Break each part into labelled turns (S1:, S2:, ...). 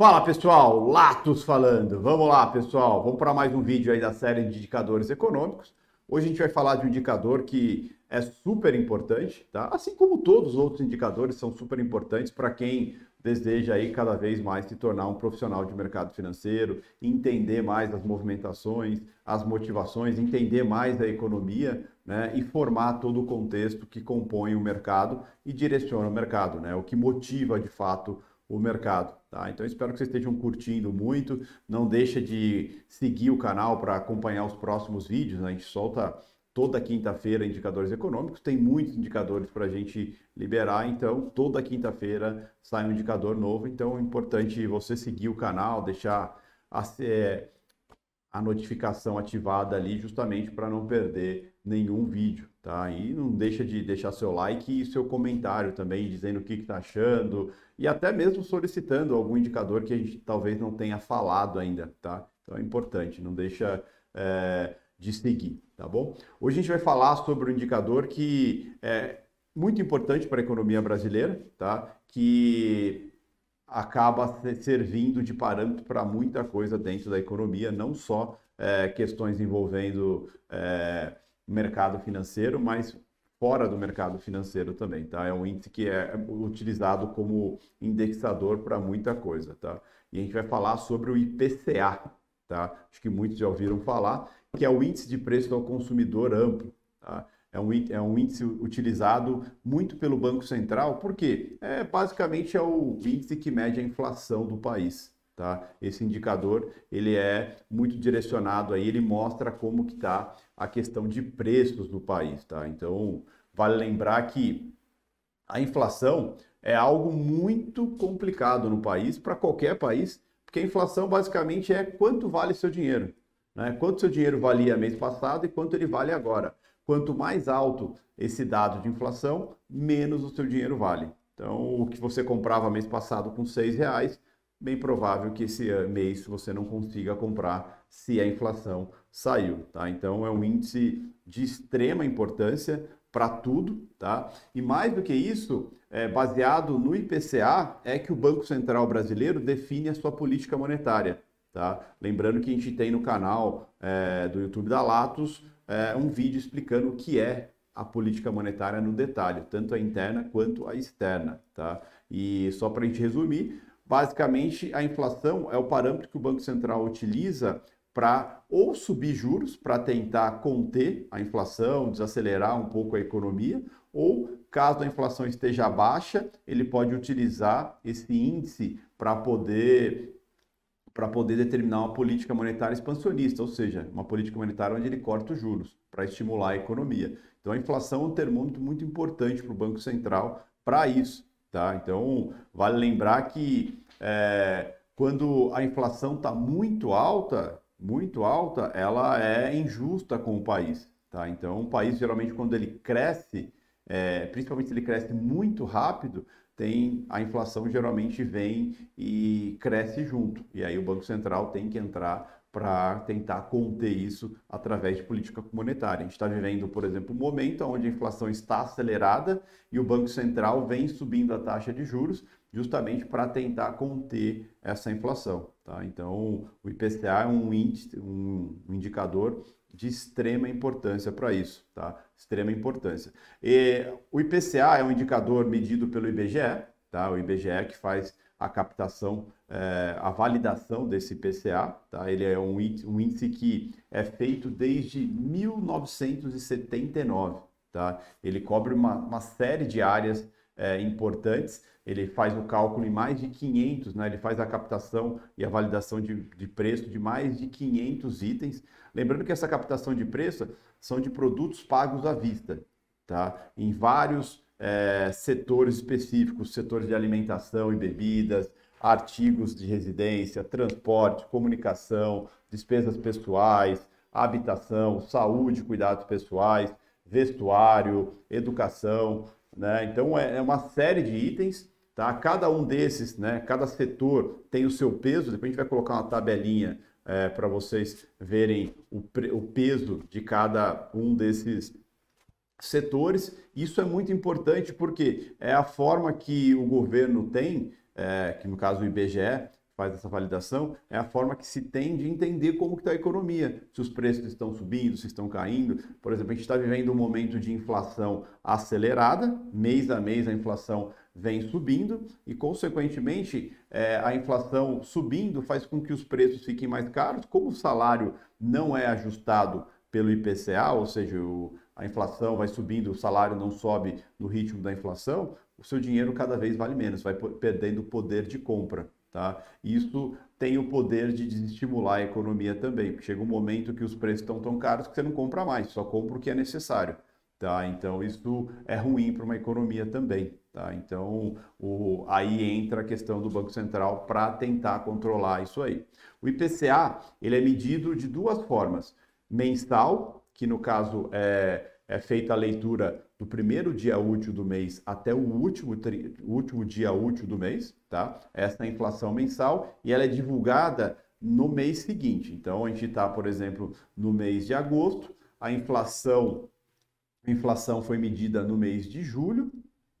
S1: Fala pessoal, Latos falando. Vamos lá, pessoal. Vamos para mais um vídeo aí da série de indicadores econômicos. Hoje a gente vai falar de um indicador que é super importante, tá? Assim como todos os outros indicadores são super importantes para quem deseja aí cada vez mais se tornar um profissional de mercado financeiro, entender mais as movimentações, as motivações, entender mais da economia, né, e formar todo o contexto que compõe o mercado e direciona o mercado, né? O que motiva de fato o mercado. Tá? Então espero que vocês estejam curtindo muito. Não deixa de seguir o canal para acompanhar os próximos vídeos. Né? A gente solta toda quinta-feira indicadores econômicos. Tem muitos indicadores para a gente liberar, então toda quinta-feira sai um indicador novo. Então é importante você seguir o canal, deixar a, é, a notificação ativada ali, justamente para não perder nenhum vídeo, tá? E não deixa de deixar seu like e seu comentário também, dizendo o que está achando, e até mesmo solicitando algum indicador que a gente talvez não tenha falado ainda, tá? Então é importante, não deixa é, de seguir, tá bom? Hoje a gente vai falar sobre um indicador que é muito importante para a economia brasileira, tá? Que acaba servindo de parâmetro para muita coisa dentro da economia, não só é, questões envolvendo é, mercado financeiro, mas fora do mercado financeiro também, tá? É um índice que é, é utilizado como indexador para muita coisa, tá? E a gente vai falar sobre o IPCA, tá? Acho que muitos já ouviram falar, que é o índice de preço ao consumidor amplo, tá? É um, é um índice utilizado muito pelo Banco Central, porque é, basicamente é o índice que mede a inflação do país. Tá? Esse indicador ele é muito direcionado aí, ele mostra como que está a questão de preços no país. Tá? Então vale lembrar que a inflação é algo muito complicado no país, para qualquer país, porque a inflação basicamente é quanto vale seu dinheiro. Né? Quanto seu dinheiro valia mês passado e quanto ele vale agora. Quanto mais alto esse dado de inflação, menos o seu dinheiro vale. Então, o que você comprava mês passado com R$ reais bem provável que esse mês você não consiga comprar se a inflação saiu, tá? Então é um índice de extrema importância para tudo, tá? E mais do que isso, é, baseado no IPCA, é que o Banco Central brasileiro define a sua política monetária, tá? Lembrando que a gente tem no canal é, do YouTube da Latos é, um vídeo explicando o que é a política monetária no detalhe, tanto a interna quanto a externa, tá? E só para a gente resumir, Basicamente, a inflação é o parâmetro que o Banco Central utiliza para ou subir juros para tentar conter a inflação, desacelerar um pouco a economia, ou caso a inflação esteja baixa, ele pode utilizar esse índice para poder para poder determinar uma política monetária expansionista, ou seja, uma política monetária onde ele corta os juros para estimular a economia. Então a inflação é um termômetro muito importante para o Banco Central para isso. Tá? Então, vale lembrar que é, quando a inflação está muito alta, muito alta, ela é injusta com o país. Tá? Então, o país, geralmente, quando ele cresce, é, principalmente se ele cresce muito rápido, tem a inflação geralmente vem e cresce junto. E aí o Banco Central tem que entrar para tentar conter isso através de política monetária. A gente está vivendo, por exemplo, um momento onde a inflação está acelerada e o Banco Central vem subindo a taxa de juros justamente para tentar conter essa inflação. Tá? Então, o IPCA é um, índice, um indicador de extrema importância para isso, tá? Extrema importância. E o IPCA é um indicador medido pelo IBGE, tá? O IBGE que faz a captação, é, a validação desse IPCA. Tá? Ele é um índice, um índice que é feito desde 1979. Tá? Ele cobre uma, uma série de áreas é, importantes. Ele faz o cálculo em mais de 500, né? ele faz a captação e a validação de, de preço de mais de 500 itens. Lembrando que essa captação de preço são de produtos pagos à vista, tá? em vários é, setores específicos, setores de alimentação e bebidas, artigos de residência, transporte, comunicação, despesas pessoais, habitação, saúde, cuidados pessoais, vestuário, educação, né? Então é, é uma série de itens, tá? Cada um desses, né? Cada setor tem o seu peso. Depois a gente vai colocar uma tabelinha é, para vocês verem o, o peso de cada um desses setores. Isso é muito importante porque é a forma que o governo tem, é, que no caso o IBGE faz essa validação, é a forma que se tem de entender como está a economia, se os preços estão subindo, se estão caindo. Por exemplo, a gente está vivendo um momento de inflação acelerada, mês a mês a inflação vem subindo e, consequentemente, é, a inflação subindo faz com que os preços fiquem mais caros, como o salário não é ajustado pelo IPCA, ou seja, o, a inflação vai subindo, o salário não sobe no ritmo da inflação, o seu dinheiro cada vez vale menos, vai perdendo poder de compra. Tá? Isso tem o poder de desestimular a economia também, porque chega um momento que os preços estão tão caros que você não compra mais, só compra o que é necessário. Tá? Então, isso é ruim para uma economia também. Tá? Então, o, aí entra a questão do Banco Central para tentar controlar isso aí. O IPCA ele é medido de duas formas mensal, que no caso é, é feita a leitura do primeiro dia útil do mês até o último, tri, último dia útil do mês, tá? Essa é inflação mensal e ela é divulgada no mês seguinte. Então, a gente está, por exemplo, no mês de agosto, a inflação, a inflação foi medida no mês de julho,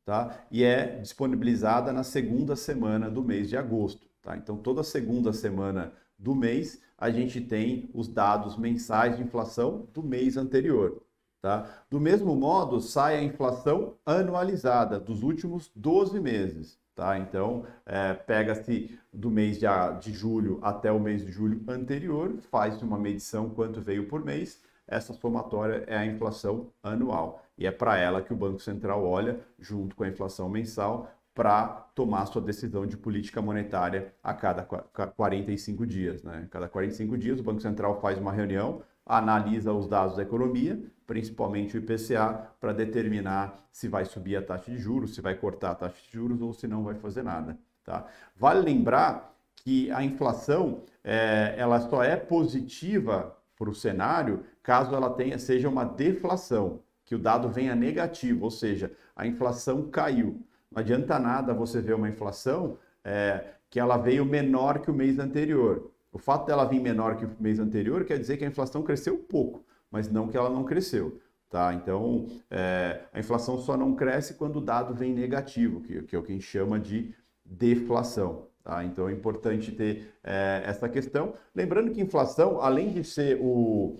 S1: tá? E é disponibilizada na segunda semana do mês de agosto, tá? Então, toda segunda semana do mês, a gente tem os dados mensais de inflação do mês anterior. Tá? Do mesmo modo, sai a inflação anualizada dos últimos 12 meses. Tá? Então, é, pega-se do mês de, de julho até o mês de julho anterior, faz-se uma medição quanto veio por mês, essa somatória é a inflação anual. E é para ela que o Banco Central olha, junto com a inflação mensal, para tomar sua decisão de política monetária a cada 45 dias. Né? Cada 45 dias, o Banco Central faz uma reunião, analisa os dados da economia, principalmente o IPCA, para determinar se vai subir a taxa de juros, se vai cortar a taxa de juros ou se não vai fazer nada. Tá? Vale lembrar que a inflação é, ela só é positiva para o cenário caso ela tenha seja uma deflação, que o dado venha negativo, ou seja, a inflação caiu. Não adianta nada você ver uma inflação é, que ela veio menor que o mês anterior. O fato dela vir menor que o mês anterior quer dizer que a inflação cresceu pouco, mas não que ela não cresceu. Tá? Então, é, a inflação só não cresce quando o dado vem negativo, que, que é o que a gente chama de deflação. Tá? Então, é importante ter é, essa questão. Lembrando que inflação, além de ser o,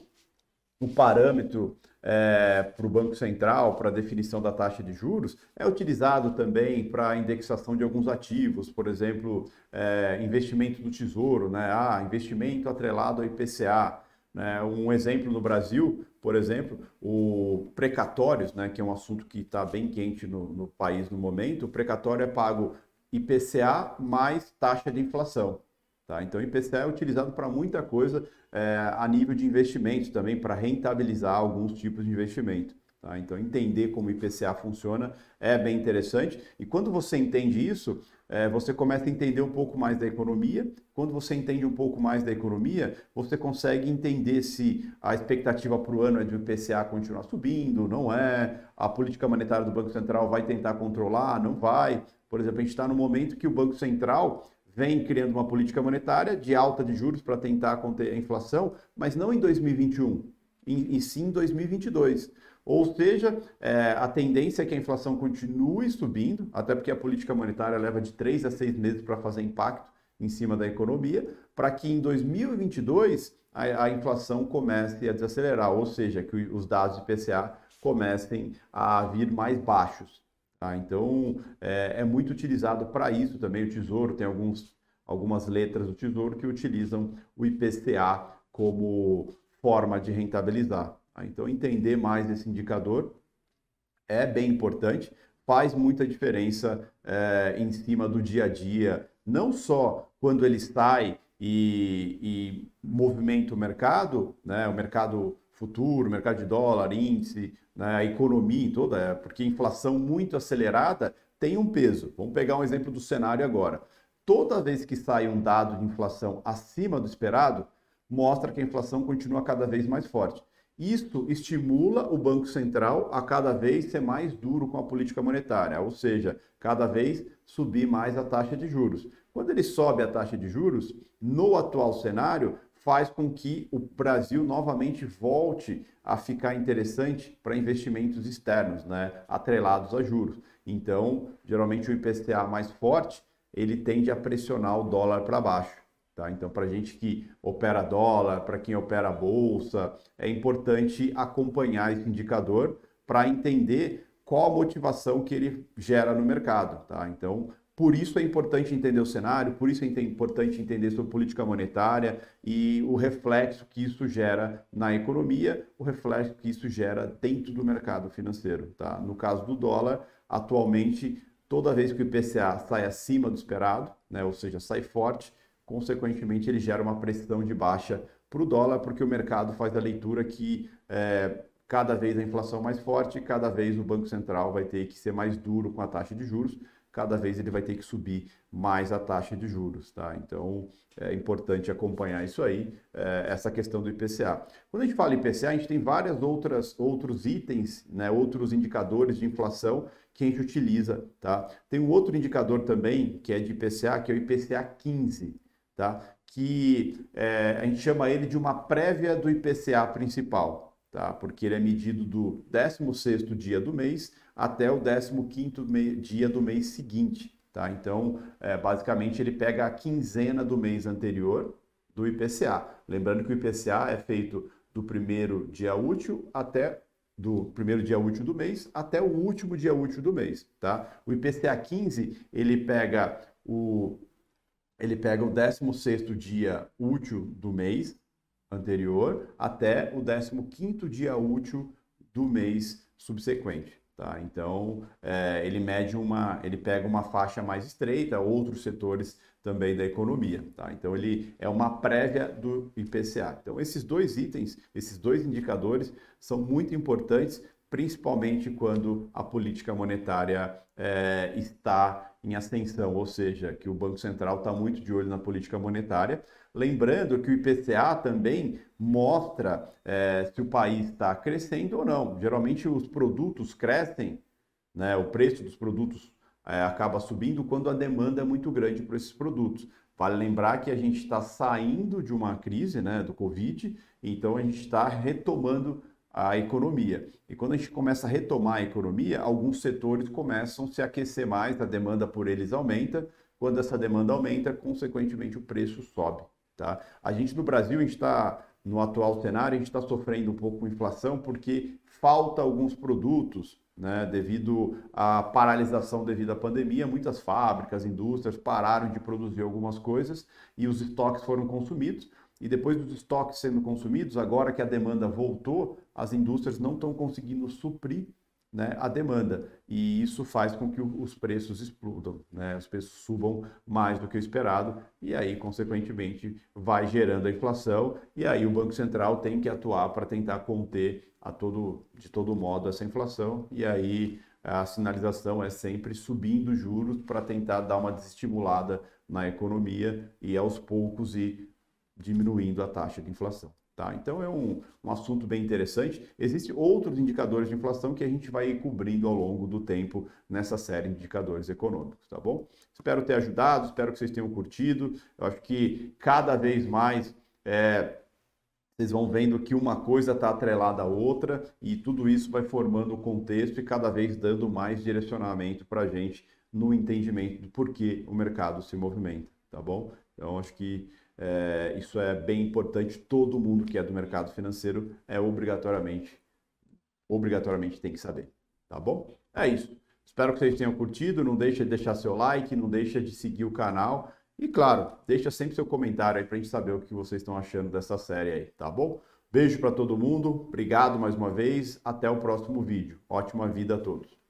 S1: o parâmetro é, para o Banco Central, para a definição da taxa de juros, é utilizado também para indexação de alguns ativos, por exemplo, é, investimento do Tesouro, né? ah, investimento atrelado ao IPCA. Né? Um exemplo no Brasil, por exemplo, o precatórios, né, que é um assunto que está bem quente no, no país no momento, o precatório é pago IPCA mais taxa de inflação. Tá? Então, o IPCA é utilizado para muita coisa é, a nível de investimento também, para rentabilizar alguns tipos de investimento. Tá? Então, entender como o IPCA funciona é bem interessante. E quando você entende isso, é, você começa a entender um pouco mais da economia. Quando você entende um pouco mais da economia, você consegue entender se a expectativa para o ano é de o IPCA continuar subindo, não é, a política monetária do Banco Central vai tentar controlar, não vai. Por exemplo, a gente está no momento que o Banco Central vem criando uma política monetária de alta de juros para tentar conter a inflação, mas não em 2021, e, e sim em 2022. Ou seja, é, a tendência é que a inflação continue subindo, até porque a política monetária leva de três a seis meses para fazer impacto em cima da economia, para que em 2022 a, a, inflação comece a desacelerar, ou seja, que os dados de PCA comecem a vir mais baixos. Tá? Então, é, é muito utilizado para isso também. O Tesouro tem alguns, algumas letras do Tesouro que utilizam o IPCA como forma de rentabilizar. Tá? Então, entender mais esse indicador é bem importante, faz muita diferença é, em cima do dia a dia, não só quando ele sai e, e movimenta o mercado, né? o mercado futuro, mercado de dólar, índice, né, a economia toda, é, porque inflação muito acelerada tem um peso. Vamos pegar um exemplo do cenário agora. Toda vez que sai um dado de inflação acima do esperado, mostra que a inflação continua cada vez mais forte. Isto estimula o Banco Central a cada vez ser mais duro com a política monetária, ou seja, cada vez subir mais a taxa de juros. Quando ele sobe a taxa de juros, no atual cenário, faz com que o Brasil novamente volte a ficar interessante para investimentos externos, né, atrelados a juros. Então, geralmente o IPCA mais forte, ele tende a pressionar o dólar para baixo. Tá? Então, para gente que opera dólar, para quem opera bolsa, é importante acompanhar esse indicador para entender qual a motivação que ele gera no mercado. Tá? Então, por isso é importante entender o cenário, por isso é importante entender sobre política monetária e o reflexo que isso gera na economia, o reflexo que isso gera dentro do mercado financeiro. Tá? No caso do dólar, atualmente, toda vez que o IPCA sai acima do esperado, né, ou seja, sai forte, consequentemente ele gera uma pressão de baixa para o dólar, porque o mercado faz a leitura que é, cada vez a inflação mais forte, cada vez o Banco Central vai ter que ser mais duro com a taxa de juros cada vez ele vai ter que subir mais a taxa de juros, tá? Então é importante acompanhar isso aí, é, essa questão do IPCA. Quando a gente fala IPCA, a gente tem várias outras outros itens, né, outros indicadores de inflação que a gente utiliza, tá? Tem um outro indicador também que é de IPCA, que é o IPCA 15, tá? Que é, a gente chama ele de uma prévia do IPCA principal tá? porque ele é medido do 16º dia do mês até o 15º dia do mês seguinte. Tá? Então, é, basicamente, ele pega a quinzena do mês anterior do IPCA. Lembrando que o IPCA é feito do primeiro dia útil até do primeiro dia útil do mês até o último dia útil do mês, tá? O IPCA 15, ele pega o ele pega o 16º dia útil do mês anterior até o 15º dia útil do mês subsequente. Tá? Então, é, ele mede uma, ele pega uma faixa mais estreita, outros setores também da economia. Tá? Então, ele é uma prévia do IPCA. Então, esses dois itens, esses dois indicadores são muito importantes, principalmente quando a política monetária é, está em ascensão, ou seja, que o Banco Central está muito de olho na política monetária, Lembrando que o IPCA também mostra é, se o país está crescendo ou não. Geralmente os produtos crescem, né? o preço dos produtos é, acaba subindo quando a demanda é muito grande para esses produtos. Vale lembrar que a gente está saindo de uma crise né, do Covid, então a gente está retomando a economia. E quando a gente começa a retomar a economia, alguns setores começam a se aquecer mais, a demanda por eles aumenta. Quando essa demanda aumenta, consequentemente o preço sobe. Tá? A gente no Brasil, a gente está, no atual cenário, a gente está sofrendo um pouco com inflação porque falta alguns produtos né, devido à paralisação devido à pandemia, muitas fábricas, indústrias pararam de produzir algumas coisas e os estoques foram consumidos. E depois dos estoques sendo consumidos, agora que a demanda voltou, as indústrias não estão conseguindo suprir né, a demanda. E isso faz com que os preços explodam, né, os preços subam mais do que o esperado, e aí, consequentemente, vai gerando a inflação, e aí o Banco Central tem que atuar para tentar conter a todo, de todo modo essa inflação, e aí a sinalização é sempre subindo juros para tentar dar uma desestimulada na economia e aos poucos ir diminuindo a taxa de inflação. Tá? Então é um, um assunto bem interessante. Existem outros indicadores de inflação que a gente vai cobrindo ao longo do tempo nessa série de indicadores econômicos, tá bom? Espero ter ajudado, espero que vocês tenham curtido. Eu acho que cada vez mais é, vocês vão vendo que uma coisa está atrelada à outra e tudo isso vai formando o contexto e cada vez dando mais direcionamento para a gente no entendimento do porquê o mercado se movimenta, tá bom? Então acho que é, isso é bem importante. Todo mundo que é do mercado financeiro é obrigatoriamente, obrigatoriamente tem que saber. Tá bom? É isso. Espero que vocês tenham curtido. Não deixa de deixar seu like, não deixa de seguir o canal. E claro, deixa sempre seu comentário aí para a gente saber o que vocês estão achando dessa série aí, tá bom? Beijo para todo mundo, obrigado mais uma vez, até o próximo vídeo. Ótima vida a todos.